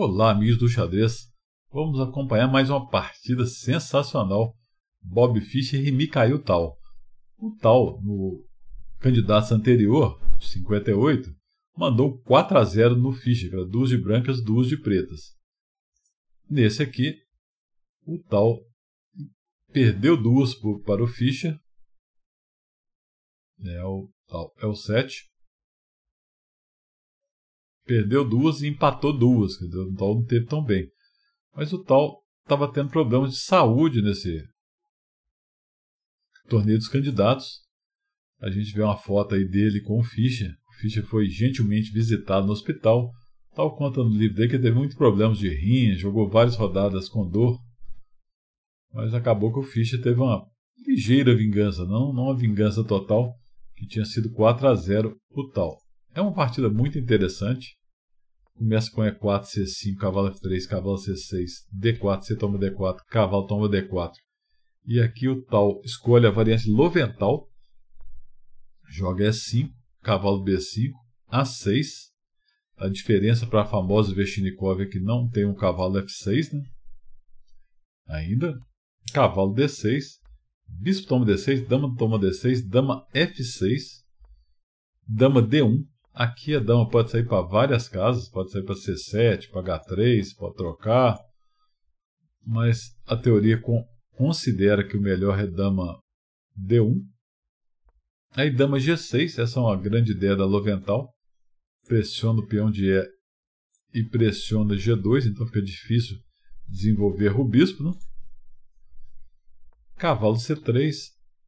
Olá, amigos do xadrez. Vamos acompanhar mais uma partida sensacional. Bob Fischer e Mikhail Tal. O Tal, no candidato anterior, 58, mandou 4 a 0 no Fischer, para duas de brancas, duas de pretas. Nesse aqui, o Tal perdeu duas para o Fischer. É o, tal, é o 7 perdeu duas e empatou duas, quer dizer, o então Tal não teve tão bem. Mas o Tal estava tendo problemas de saúde nesse torneio dos candidatos. A gente vê uma foto aí dele com o Fischer. O Fischer foi gentilmente visitado no hospital. Tal conta no livro dele que teve muitos problemas de rim, jogou várias rodadas com dor. Mas acabou que o Fischer teve uma ligeira vingança, não, não uma vingança total, que tinha sido 4 a 0 o tal. É uma partida muito interessante começa com E4, C5, cavalo F3, cavalo C6, D4, C toma D4, cavalo toma D4. E aqui o tal escolhe a variante Lovental, joga E5, cavalo B5, A6. A diferença para a famosa Veshnikov é que não tem um cavalo F6, né? Ainda. Cavalo D6, bispo toma D6, dama toma D6, dama F6, dama D1, Aqui é a dama pode sair para várias casas, pode sair para C7, para H3, pode trocar. Mas a teoria é com, considera que o melhor é dama D1. Aí dama G6, essa é uma grande ideia da Lovental. Pressiona o peão de E e pressiona G2, então fica difícil desenvolver o bispo. Né? Cavalo C3,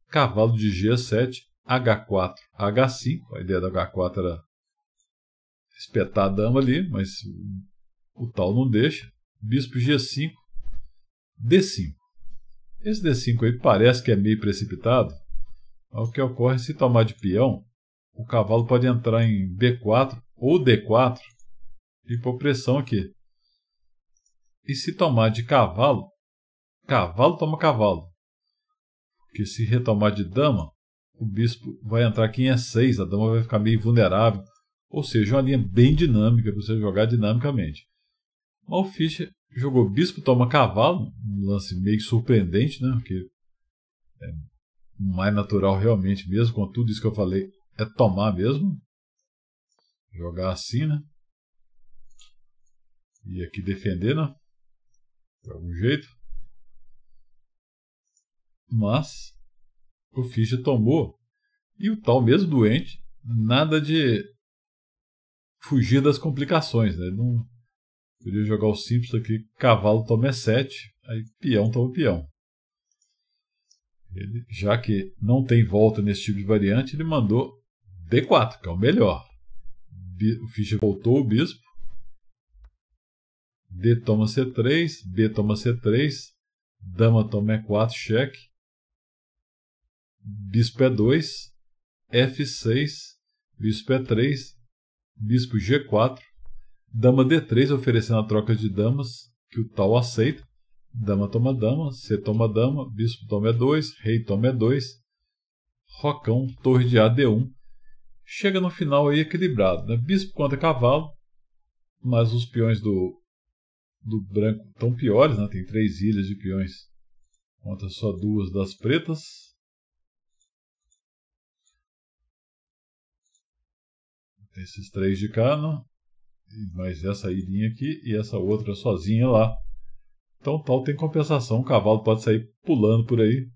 cavalo de G7, H4, H5. A ideia do H4 era espetar a dama ali, mas o tal não deixa. Bispo G5, D5. Esse D5 aí parece que é meio precipitado, mas o que ocorre se tomar de peão, o cavalo pode entrar em B4 ou D4 e pôr pressão aqui. E se tomar de cavalo, cavalo toma cavalo. Porque se retomar de dama, o bispo vai entrar aqui em E6, a dama vai ficar meio vulnerável. Ou seja, uma linha bem dinâmica para você jogar dinamicamente. o Fischer jogou Bispo toma cavalo, um lance meio surpreendente, né? Porque é mais natural realmente mesmo, com tudo isso que eu falei, é tomar mesmo. Jogar assim, né? E aqui defender, né? De algum jeito. Mas o Fischer tomou. E o tal mesmo doente, nada de fugir das complicações, né? Ele não podia jogar o simples aqui, cavalo toma é E7, aí peão toma peão. Ele, já que não tem volta nesse tipo de variante, ele mandou D4, que é o melhor. O ficha voltou o bispo. D toma C3, B toma C3, dama toma E4, cheque. Bispo E2, é F6, bispo E3, é bispo G4, dama D3 oferecendo a troca de damas, que o tal aceita, dama toma dama, C toma dama, bispo toma E2, é rei toma E2, é rocão, torre de a d 1 Chega no final aí equilibrado, né? bispo contra cavalo, mas os peões do, do branco estão piores, né? tem três ilhas de peões contra só duas das pretas. esses três de cá, não? mais essa ilhinha aqui e essa outra sozinha lá. Então tal tem compensação, o cavalo pode sair pulando por aí.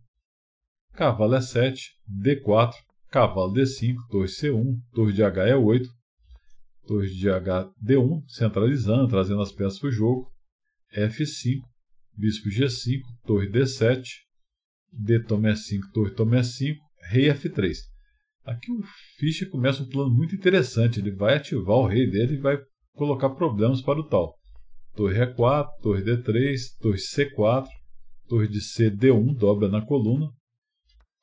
Cavalo é 7, D4, cavalo D5, torre C1, torre de H é 8, torre de H D1, centralizando, trazendo as peças para o jogo. F5, bispo G5, torre D7, D toma E5, torre toma E5, rei F3. Aqui o Fischer começa um plano muito interessante. Ele vai ativar o rei dele e vai colocar problemas para o tal. Torre A4, torre D3, torre C4, torre de C, D1, dobra na coluna.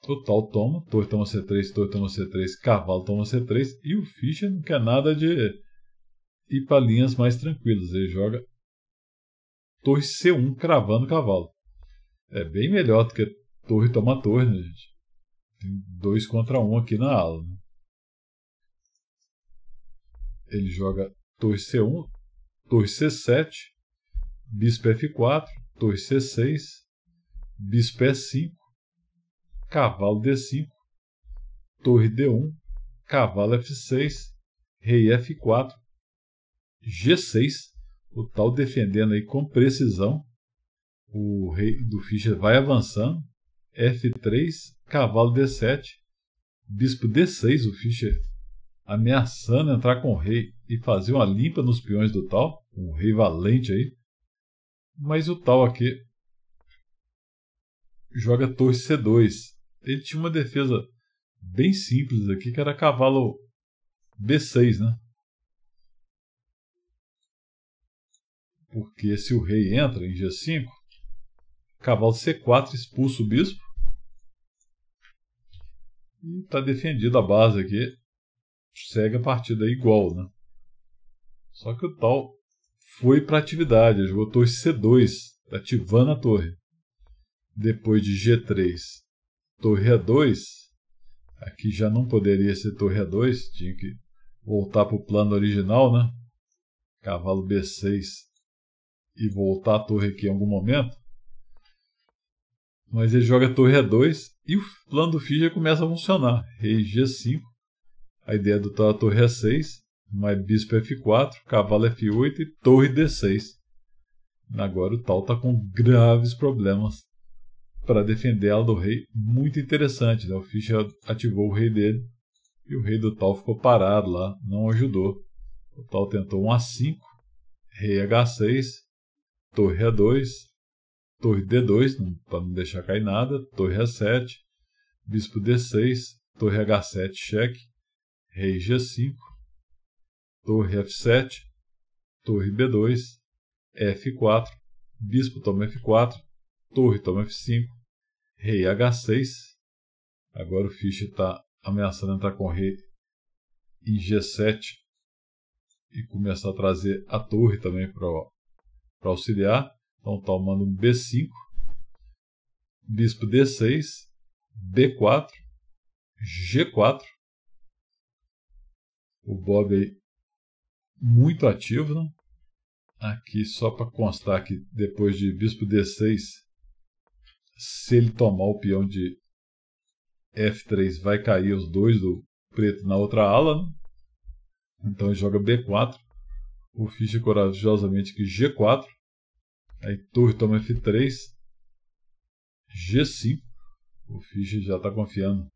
O tal toma, torre toma C3, torre toma C3, cavalo toma C3. E o Fischer não quer nada de ir para linhas mais tranquilas. Ele joga torre C1 cravando cavalo. É bem melhor do que torre toma torre, né, gente? Tem dois contra um aqui na ala. Né? Ele joga torre C1, torre C7, bispo F4, torre C6, bispo E5, cavalo D5, torre D1, cavalo F6, rei F4, G6, o tal defendendo aí com precisão. O rei do Fischer vai avançando. F3, cavalo D7, bispo D6, o Fischer ameaçando entrar com o rei e fazer uma limpa nos peões do tal, um rei valente aí. Mas o tal aqui joga torre C2. Ele tinha uma defesa bem simples aqui, que era cavalo B6, né? Porque se o rei entra em G5, cavalo C4 expulsa o bispo e está defendida a base aqui. Segue a partida igual, né? Só que o tal foi para atividade, jogou torre C2, ativando a torre. Depois de G3, torre A2. Aqui já não poderia ser torre A2, tinha que voltar para o plano original, né? Cavalo B6 e voltar a torre aqui em algum momento. Mas ele joga torre A2 e o plano do Fischer começa a funcionar. Rei G5, a ideia do tal é torre A6, mais bispo F4, cavalo F8 e torre D6. Agora o tal está com graves problemas para defender ela do rei. Muito interessante, né? o Fischer ativou o rei dele e o rei do tal ficou parado lá, não ajudou. O tal tentou um A5, rei H6, torre A2, torre D2, para não deixar cair nada, torre A7, bispo D6, torre H7 cheque, rei G5, torre F7, torre B2, F4, bispo toma F4, torre toma F5, rei H6. Agora o Fischer está ameaçando entrar com rei em G7 e começar a trazer a torre também para auxiliar. Então tomando tá, um B5, bispo D6, B4, G4. O Bob aí muito ativo, né? Aqui só para constar que depois de bispo D6, se ele tomar o peão de F3, vai cair os dois do preto na outra ala. Né? Então ele joga B4. O Fischer corajosamente que G4. Aí torre toma F3. G5. O Fischer já está confiando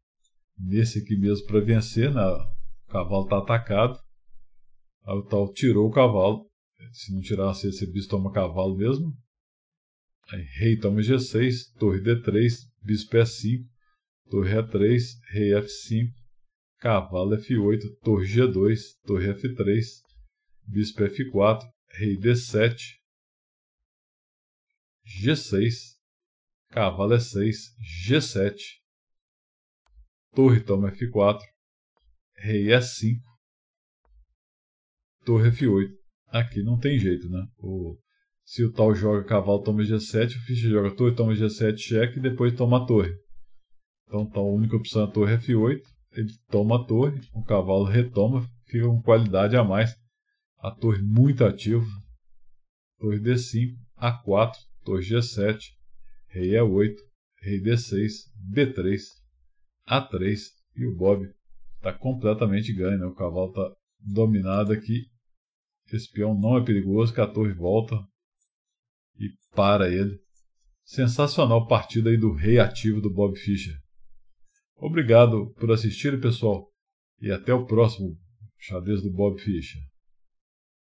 nesse aqui mesmo para vencer. Né? O cavalo está atacado. Aí o tal tirou o cavalo. Se não tirasse esse bispo toma cavalo mesmo. Aí rei toma G6, torre D3, bispo E5, torre E3, rei F5, cavalo F8, torre G2, torre F3, bispo F4, rei D7, G6, cavalo é E6, G7, torre toma F4, rei E5, é torre F8. Aqui não tem jeito, né? O, se o tal joga cavalo, toma G7, o ficha joga torre, toma G7, cheque e depois toma a torre. Então tá, a única opção é a torre F8, ele toma a torre, o cavalo retoma, fica com qualidade a mais. A torre muito ativa, torre D5, A4, Torre G7, Rei E8, é Rei D6, B3, A3 e o Bob está completamente ganho. Né? O cavalo está dominado aqui. Esse peão não é perigoso, que a torre volta e para ele. Sensacional partida aí do rei ativo do Bob Fischer. Obrigado por assistir, pessoal, e até o próximo xadrez do Bob Fischer.